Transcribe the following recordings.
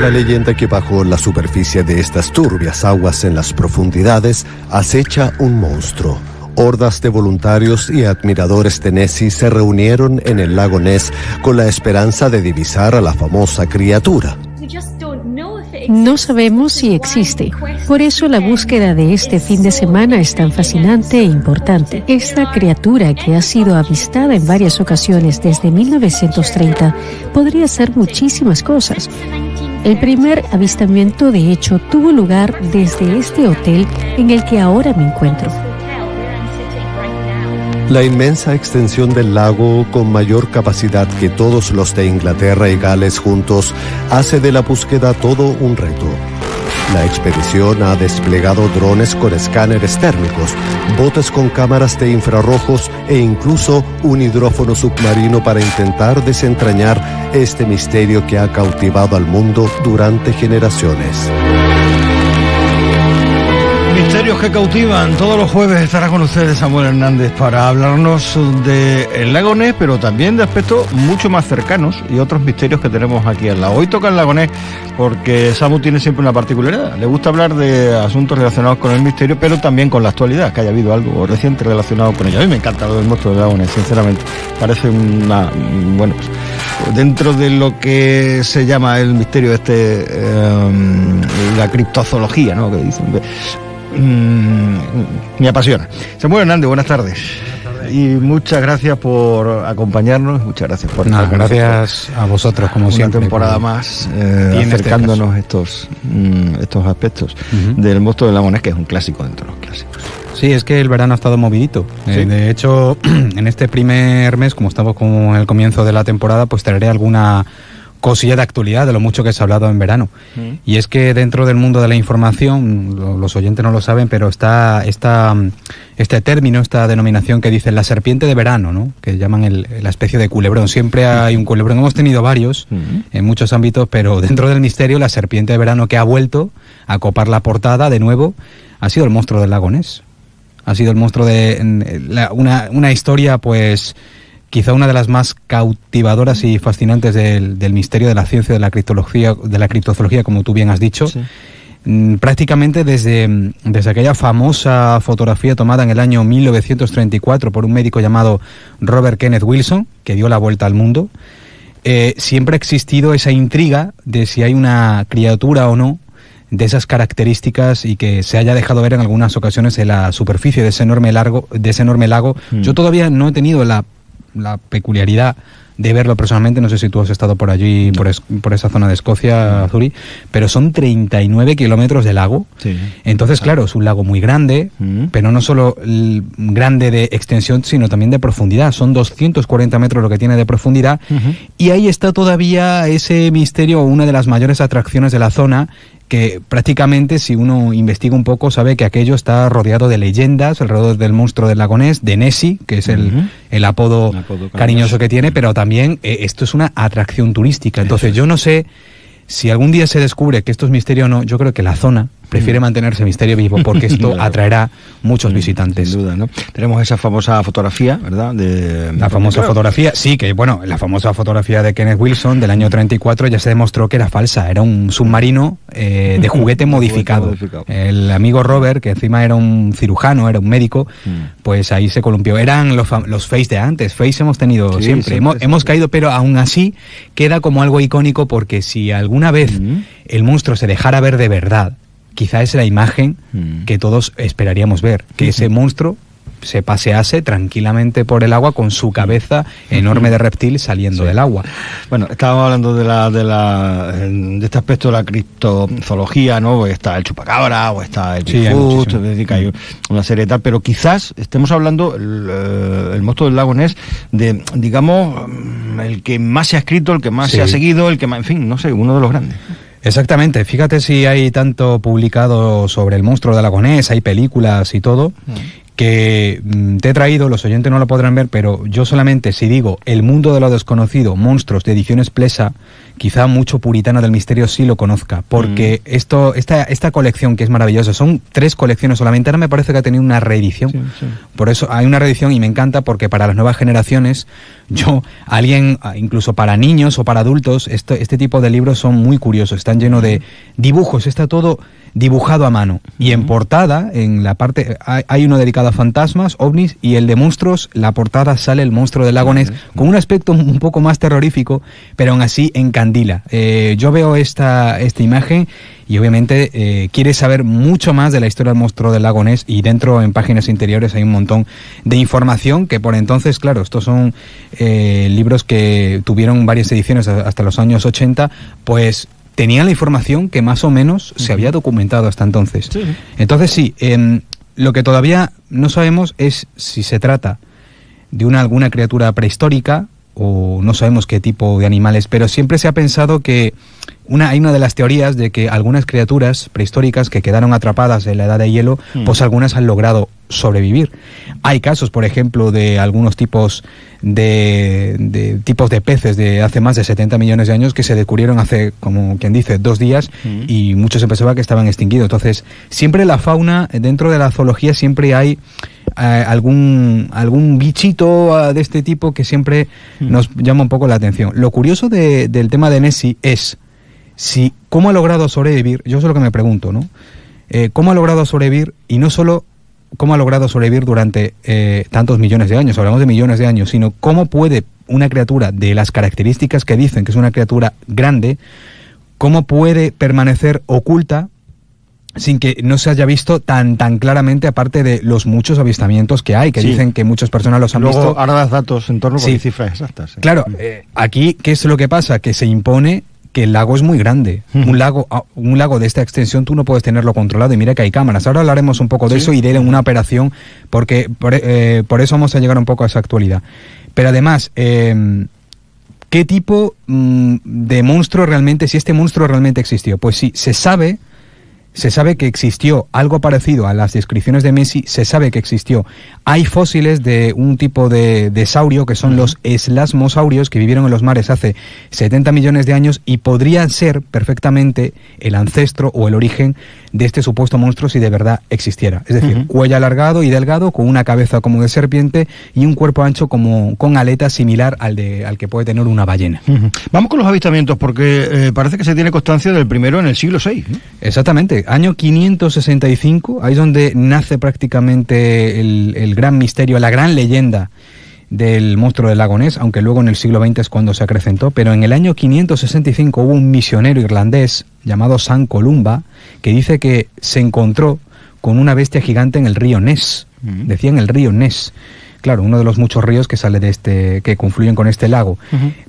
la leyenda que bajo la superficie de estas turbias aguas en las profundidades acecha un monstruo. Hordas de voluntarios y admiradores de Nessie se reunieron en el lago Ness con la esperanza de divisar a la famosa criatura. No sabemos si existe. Por eso la búsqueda de este fin de semana es tan fascinante e importante. Esta criatura que ha sido avistada en varias ocasiones desde 1930 podría ser muchísimas cosas, el primer avistamiento, de hecho, tuvo lugar desde este hotel en el que ahora me encuentro. La inmensa extensión del lago, con mayor capacidad que todos los de Inglaterra y Gales juntos, hace de la búsqueda todo un reto. La expedición ha desplegado drones con escáneres térmicos, botes con cámaras de infrarrojos e incluso un hidrófono submarino para intentar desentrañar este misterio que ha cautivado al mundo durante generaciones. Misterios que cautivan. Todos los jueves estará con ustedes Samuel Hernández para hablarnos del Lago Lagonés, pero también de aspectos mucho más cercanos y otros misterios que tenemos aquí en la. Hoy toca el Lagonés porque Samu tiene siempre una particularidad. Le gusta hablar de asuntos relacionados con el misterio, pero también con la actualidad, que haya habido algo reciente relacionado con ello. A mí me encanta lo del monstruo del Lagonés, sinceramente. Parece una. Bueno, dentro de lo que se llama el misterio este, em, la criptozoología, ¿no? Que dicen mmm, me apasiona. Samuel Hernández, buenas tardes. Y muchas gracias por acompañarnos, muchas gracias por aquí. gracias a vosotros como siempre. Una temporada más eh, este acercándonos estos mm, estos aspectos del monstruo de la moneda que es un clásico dentro de los clásicos. Sí, es que el verano ha estado movidito. Eh, de hecho, en este primer mes, como estamos con el comienzo de la temporada, pues traeré alguna cosilla de actualidad, de lo mucho que se ha hablado en verano. Mm. Y es que dentro del mundo de la información, los oyentes no lo saben, pero está esta, mm, este término, esta denominación que dicen la serpiente de verano, ¿no? que llaman la especie de culebrón. Siempre hay un culebrón, hemos tenido varios mm. en muchos ámbitos, pero dentro del misterio, la serpiente de verano que ha vuelto a copar la portada de nuevo, ha sido el monstruo del lagonés. Ha sido el monstruo de una, una historia, pues quizá una de las más cautivadoras y fascinantes del, misterio de la ciencia de la criptología, de la criptozoología, como tú bien has dicho. Mm, prácticamente desde, mm, desde aquella famosa fotografía tomada en el año 1934 por un médico llamado Robert Kenneth Wilson, que dio la vuelta al mundo, eh, siempre ha existido esa intriga de si hay una criatura o no de esas características y que se haya dejado ver en algunas ocasiones en la superficie de ese enorme, de ese enorme lago. Mm. Yo todavía no he tenido la la peculiaridad de verlo personalmente, no sé si tú has estado por allí, por, esa zona de Escocia, Azuri, pero son 39 kilómetros de lago. Entonces, claro, es un lago muy grande, mm. pero no solo grande de extensión, sino también de profundidad. Son 240 metros lo que tiene de profundidad. Y ahí está todavía ese misterio, una de las mayores atracciones de la zona, que prácticamente si uno investiga un poco sabe que aquello está rodeado de leyendas alrededor del monstruo del lagonés, de Nessie, que es el, apodo, cariñoso que tiene, pero también eh, esto es una atracción turística. Entonces yo no sé si algún día se descubre que esto es misterio o no, yo creo que la zona prefiere mm. mantenerse misterio vivo porque esto atraerá muchos mm, visitantes. Sin duda, ¿no? Tenemos esa famosa fotografía, ¿verdad? De, la famosa fotografía, sí, que bueno, la famosa fotografía de Kenneth Wilson del año 34 ya se demostró que era falsa, era un submarino eh, de juguete modificado. El amigo Robert, que encima era un cirujano, era un médico, mm. pues ahí se columpió. Eran los, face de antes, face hemos tenido siempre. hemos, caído, pero aún así queda como algo icónico porque si alguna vez el monstruo se dejara ver de verdad, Quizás es la imagen mm. que todos esperaríamos ver, que ese monstruo se pasease tranquilamente por el agua con su mm. cabeza enorme mm. de reptil saliendo del agua. Bueno, estábamos hablando de la, de este aspecto de la criptozoología, ¿no? Pues está el chupacabra o está el bigfoot, hay una serie de tal, pero quizás estemos hablando eh, el, monstruo del lago Ness de digamos el que más se ha escrito, el que más se ha seguido, el que más, en fin, no sé, uno de los grandes. Exactamente, fíjate si hay tanto publicado sobre el monstruo de Aragonés, hay películas y todo, mm. que mm, te he traído, los oyentes no lo podrán ver, pero yo solamente si digo El mundo de lo desconocido, monstruos de ediciones Plesa, quizá mucho puritano del misterio sí lo conozca, porque mm. esto, esta, esta colección que es maravillosa, son tres colecciones solamente, ahora me parece que ha tenido una reedición. Por eso hay una reedición y me encanta porque para las nuevas generaciones, yo, alguien, ah, incluso para niños o para adultos, este tipo de libros son muy curiosos, están llenos de mm. dibujos, está todo dibujado a mano. Y en mm. portada, en la parte, hay, uno dedicado a fantasmas, ovnis, y el de monstruos, la portada sale el monstruo del Lagones, con un aspecto un poco más terrorífico, pero aún así encantador eh, yo veo esta, esta imagen y obviamente eh, quiere saber mucho más de la historia del monstruo del lago Ness y dentro en páginas interiores hay un montón de información que por entonces, claro, estos son eh, libros que tuvieron varias ediciones hasta los años 80, pues tenían la información que más o menos se había documentado hasta entonces. Entonces sí, em, lo que todavía no sabemos es si se trata de una alguna criatura prehistórica o no sabemos qué tipo de animales, pero siempre se ha pensado que una, hay una de las teorías de que algunas criaturas prehistóricas que quedaron atrapadas en la edad de hielo, hmm. pues algunas han logrado sobrevivir. Hay casos, por ejemplo, de algunos tipos de, tipos de peces de hace más de 70 millones de años que se descubrieron hace, como quien dice, dos días mm. y muchos se que estaban extinguidos. Entonces, siempre la fauna, dentro de la zoología, siempre hay eh, algún, algún bichito ah, de este tipo que siempre mm. nos llama un poco la atención. Lo curioso del tema de Nessie es si cómo ha logrado sobrevivir, yo es lo que me pregunto, ¿no? Eh, ¿Cómo ha logrado sobrevivir y no solo cómo ha logrado sobrevivir durante eh, tantos millones de años, hablamos de millones de años, sino cómo puede una criatura de las características que dicen que es una criatura grande, cómo puede permanecer oculta sin que no se haya visto tan tan claramente, aparte de los muchos avistamientos que hay, que dicen que muchas personas los han visto. Ahora das datos en torno con cifras exactas. ¿eh? Claro, mm. eh, aquí, ¿qué es lo que pasa? Que se impone que el lago es muy grande. Un lago ah, un lago de esta extensión tú no puedes tenerlo controlado y mira que hay cámaras. Ahora hablaremos un poco de eso, y en una operación porque eh, por, eso vamos a llegar un poco a esa actualidad. Pero además, em, ¿qué tipo mm, de monstruo realmente, si este monstruo realmente existió? Pues sí, se sabe se sabe que existió algo parecido a las descripciones de Messi, se sabe que existió. Hay fósiles de un tipo de, de saurio que son los eslasmosaurios que vivieron en los mares hace 70 millones de años y podrían ser perfectamente el ancestro o el origen de este supuesto monstruo si de verdad existiera. Es decir, cuello alargado y delgado con una cabeza como de serpiente y un cuerpo ancho como con aletas similar al, de, al que puede tener una ballena. Vamos con los avistamientos porque eh, parece que se tiene constancia del primero en el siglo VI. Exactamente año 565, ahí es donde nace prácticamente el, gran misterio, la gran leyenda del monstruo del lago Ness, aunque luego en el siglo XX es cuando se acrecentó, pero en el año 565 hubo un misionero irlandés llamado San Columba que dice que se encontró con una bestia gigante en el río Ness, mm. decían el río Ness. Claro, uno de los muchos ríos que sale de este, que confluyen con este lago.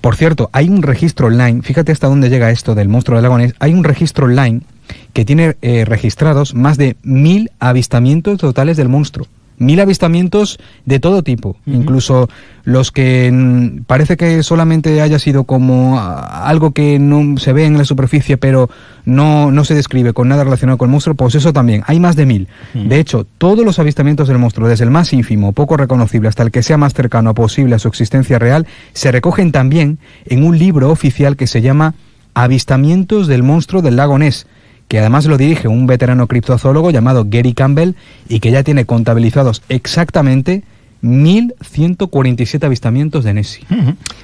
Por cierto, hay un registro online, fíjate hasta dónde llega esto del monstruo del lago Ness, hay un registro online que tiene eh, registrados más de mil avistamientos totales del monstruo. Mil avistamientos de todo tipo, incluso los que mm, parece que solamente haya sido como ah, algo que no se ve en la superficie, pero no, no se describe con nada relacionado con el monstruo, pues eso también, hay más de mil. De hecho, todos los avistamientos del monstruo, desde el más ínfimo, poco reconocible, hasta el que sea más cercano posible a su existencia real, se recogen también en un libro oficial que se llama Avistamientos del monstruo del lago Ness, que además lo dirige un veterano criptozoólogo llamado Gary Campbell y que ya tiene contabilizados exactamente 1.147 avistamientos de Nessie.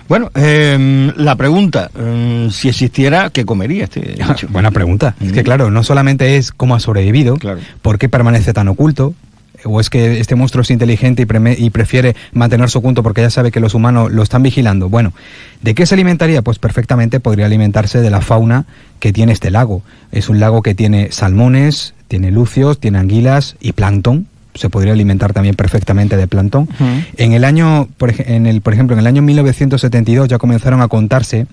Bueno, em, la pregunta, em, si existiera, ¿qué comería este ah, Buena pregunta. Es que claro, no solamente es cómo ha sobrevivido, por qué permanece tan oculto, o es que este monstruo es inteligente y, prefiere y, prefiere su porque ya sabe que los humanos lo están vigilando. Bueno, ¿de qué se alimentaría? Pues perfectamente podría alimentarse de la fauna que tiene este lago. Es un lago que tiene salmones, tiene lucios, tiene anguilas y plancton. Se podría alimentar también perfectamente de plancton. En el año, en el, por ejemplo, en el año 1972 ya comenzaron a contarse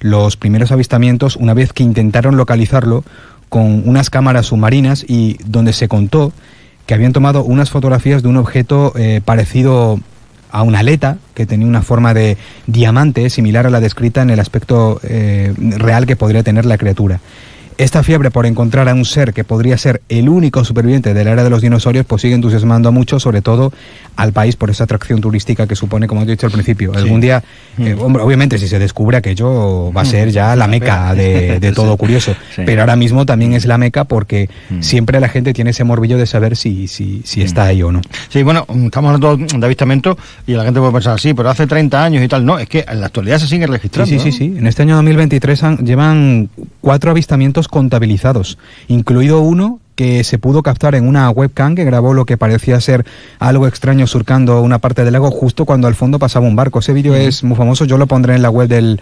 los primeros avistamientos una vez que intentaron localizarlo con unas cámaras submarinas y donde se contó que habían tomado unas fotografías de un objeto eh, parecido a una aleta que tenía una forma de diamante similar a la descrita en el aspecto eh, real que podría tener la criatura. Esta fiebre por encontrar a un ser que podría ser el único superviviente de la era de los dinosaurios, pues sigue entusiasmando a sobre todo al país, por esa atracción turística que supone, como he dicho al principio. Algún día, mm. eh, hombre, obviamente, si se descubre aquello, va a mm. ser ya la meca de, todo curioso. Pero ahora mismo también es la meca porque mm. siempre la gente tiene ese morbillo de saber si, si, si está ahí o no. Sí, bueno, estamos hablando de avistamiento y la gente puede pensar, sí, pero hace 30 años y tal. No, es que en la actualidad se sigue registrando. Sí, sí, sí. En este año 2023 han, llevan cuatro avistamientos contabilizados, incluido uno que se pudo captar en una webcam que grabó lo que parecía ser algo extraño surcando una parte del lago justo cuando al fondo pasaba un barco. Ese vídeo es muy famoso, yo lo pondré en la web del,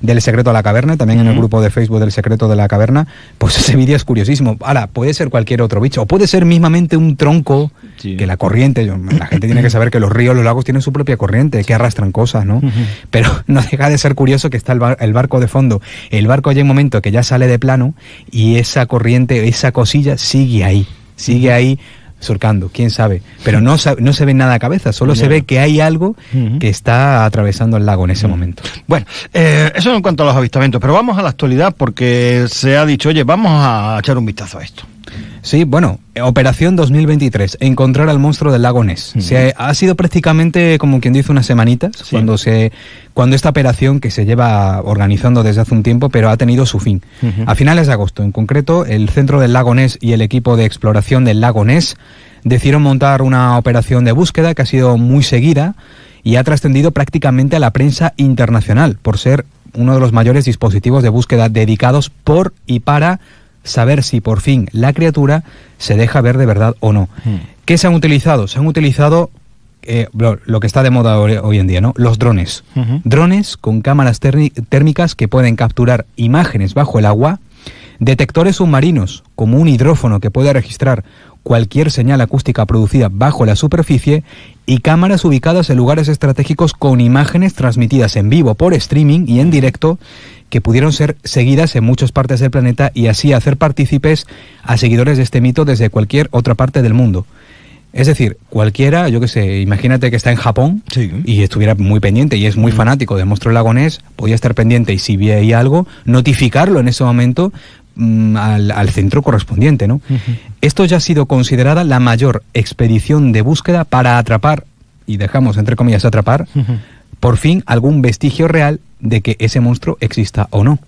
del secreto de la caverna, también en el grupo de Facebook del secreto de la caverna, pues ese vídeo es curiosísimo. Ahora, puede ser cualquier otro bicho, o puede ser mismamente un tronco que la corriente, la gente tiene que saber que los ríos, los lagos tienen su propia corriente, que arrastran cosas, ¿no? Pero no deja de ser curioso que está el, barco de fondo. El barco hay un momento que ya sale de plano y esa corriente, esa cosilla sigue ahí sigue ahí surcando, quién sabe. Pero no, no se ve nada a cabeza, solo se ve que hay algo que está atravesando el lago en ese momento. Bueno, eh, eso en cuanto a los avistamientos, pero vamos a la actualidad porque se ha dicho, oye, vamos a echar un vistazo a esto. Sí, bueno, Operación 2023, encontrar al monstruo del lago Ness. se ha, sido prácticamente, como quien dice, unas semanitas cuando, se, cuando esta operación que se lleva organizando desde hace un tiempo, pero ha tenido su fin. A finales de agosto, en concreto, el Centro del Lago Ness y el equipo de exploración del lago Ness decidieron montar una operación de búsqueda que ha sido muy seguida y ha trascendido prácticamente a la prensa internacional por ser uno de los mayores dispositivos de búsqueda dedicados por y para saber si por fin la criatura se deja ver de verdad o no. Hmm. ¿Qué se han utilizado? Se han utilizado eh, lo, que está de moda hoy, en día, ¿no? Los drones. Drones con cámaras térmicas que pueden capturar imágenes bajo el agua, detectores submarinos como un hidrófono que puede registrar cualquier señal acústica producida bajo la superficie y cámaras ubicadas en lugares estratégicos con imágenes transmitidas en vivo por streaming y en directo que pudieron ser seguidas en muchas partes del planeta y así hacer partícipes a seguidores de este mito desde cualquier otra parte del mundo. Es decir, cualquiera, yo que sé, imagínate que está en Japón y estuviera muy pendiente y es muy mm. fanático de monstruo lagonés, podía estar pendiente y si veía algo, notificarlo en ese momento Mm, al, centro correspondiente. ¿no? Esto ya ha sido considerada la mayor expedición de búsqueda para atrapar, y dejamos entre comillas atrapar, por fin algún vestigio real de que ese monstruo exista o no.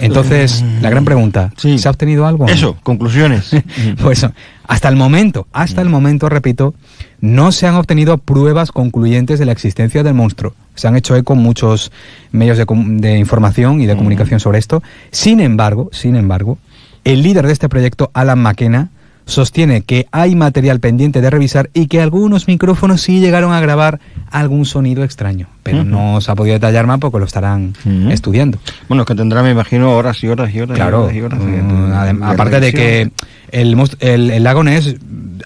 Entonces, la gran pregunta, ¿se ha obtenido algo? Eso, conclusiones. pues hasta el momento, hasta el mm. momento, repito, no se han obtenido pruebas concluyentes de la existencia del monstruo. Se han hecho eco muchos medios de, información y de mm. comunicación sobre esto. Sin embargo, sin embargo, el líder de este proyecto, Alan McKenna, sostiene que hay material pendiente de revisar y que algunos micrófonos sí llegaron a grabar algún sonido extraño, pero no se ha podido detallar más porque lo estarán estudiando. Bueno, es que tendrá, me imagino, horas y horas y horas. Claro, mm, aparte de, que el, lago Ness,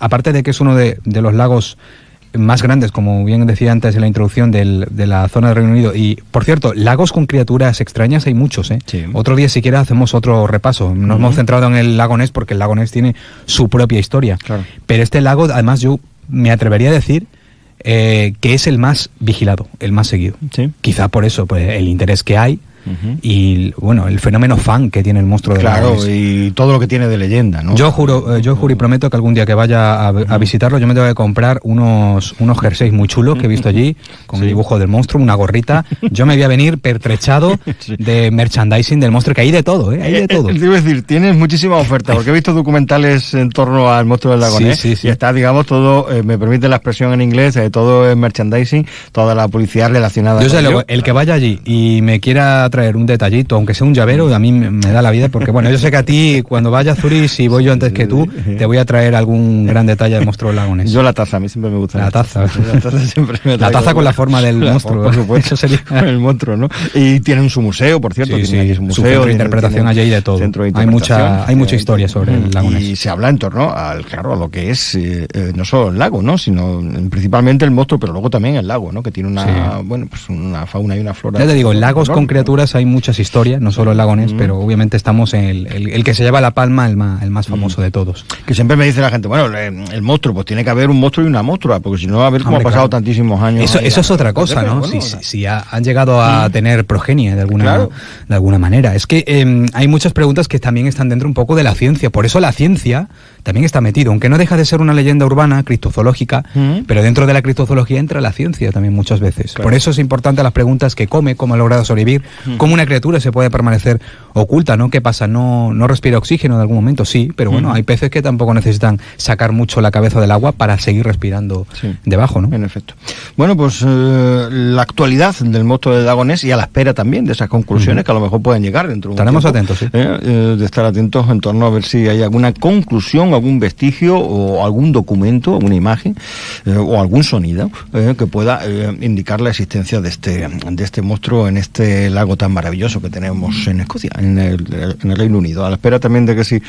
aparte de que es uno de, los lagos más grandes, como bien decía antes en la introducción del, de la zona del Reino Unido. Y, por cierto, lagos con criaturas extrañas hay muchos, ¿eh? Otro día siquiera hacemos otro repaso. Nos hemos centrado en el lago Ness porque el lago Ness tiene su propia historia. Pero este lago, además, yo me atrevería a decir eh, que es el más vigilado, el más seguido. Quizá por eso, pues el interés que hay y bueno, el fenómeno fan que tiene el monstruo de Claro, y todo lo que tiene de leyenda, ¿no? Yo juro, eh, yo juro y prometo que algún día que vaya a, visitarlo, yo me tengo que comprar unos, unos jerseys muy chulos que he visto allí, con el dibujo del monstruo, una gorrita. Yo me voy a venir pertrechado de merchandising del monstruo, que hay de todo, ¿eh? Hay de eh, todo. Eh, decir, tienes muchísima oferta, porque he visto documentales en torno al monstruo del lago. sí, y está, digamos, todo, me permite la expresión en inglés, todo es merchandising, toda la publicidad relacionada. Yo sé, el que vaya allí y me quiera traer un detallito, aunque sea un llavero, a mí me da la vida, porque bueno, yo sé que a ti, cuando vaya a Zurich, si voy yo antes que tú, te voy a traer algún gran detalle de monstruo lagones. Yo la taza, a mí siempre me gusta. La taza. La taza, con la forma del monstruo. Por ¿eh? supuesto, sería el monstruo, ¿no? Y tienen su museo, por cierto. Sí, su museo. de interpretación allí de todo. hay mucha, hay eh, mucha historia sobre el lagones. Y se habla en torno al, claro, a lo que es, eh, no solo el lago, ¿no? Sino mm, principalmente el monstruo, pero luego también el lago, ¿no? Que tiene una, bueno, pues una fauna y una flora. Ya te digo, lagos con criaturas hay muchas historias, no solo el Lagones pero obviamente estamos en el, que se lleva la palma, el más, el más famoso de todos. Que siempre me dice la gente, bueno, el, monstruo, pues tiene que haber un monstruo y una monstrua, porque si no, va a haber como ha pasado tantísimos años. Eso, es otra cosa, ¿no? si, han llegado a tener progenie de alguna, de alguna manera. Es que em, hay muchas preguntas que también están dentro un poco de la ciencia, por eso la ciencia también está metido, aunque no deja de ser una leyenda urbana, criptozoológica mm. pero dentro de la criptozoología entra la ciencia también muchas veces. Por eso es importante las preguntas que come, cómo ha logrado sobrevivir, mm. cómo una criatura se puede permanecer oculta, ¿no? ¿Qué pasa? ¿No, no respira oxígeno en algún momento? Sí, pero bueno, hay peces que tampoco necesitan sacar mucho la cabeza del agua para seguir respirando debajo, ¿no? En efecto. Bueno, pues eh, la actualidad del monstruo de Dagonés y a la espera también de esas conclusiones que a lo mejor pueden llegar dentro de un Estaremos atentos, sí. ¿eh? Eh, de estar atentos en torno a ver si hay alguna conclusión, algún vestigio o algún documento, alguna imagen o algún sonido que pueda indicar la existencia de este, de este monstruo en este lago tan maravilloso que tenemos en Escocia, en el, Reino Unido. A la espera también de que si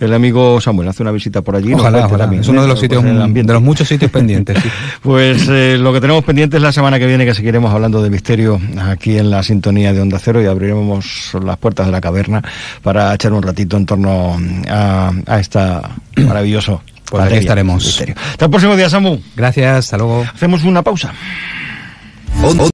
el amigo Samuel hace una visita por allí. Ojalá, ojalá. es uno de ¿eh? los, pues sitios, de los muchos sitios pendientes. pues eh, lo que tenemos pendiente es la semana que viene que seguiremos hablando de misterio aquí en la sintonía de Onda Cero y abriremos las puertas de la caverna para echar un ratito en torno mm, a, esta maravilloso. Pues ahí estaremos. Misterio. Hasta el próximo día, Samu. Gracias, hasta luego. Hacemos una pausa.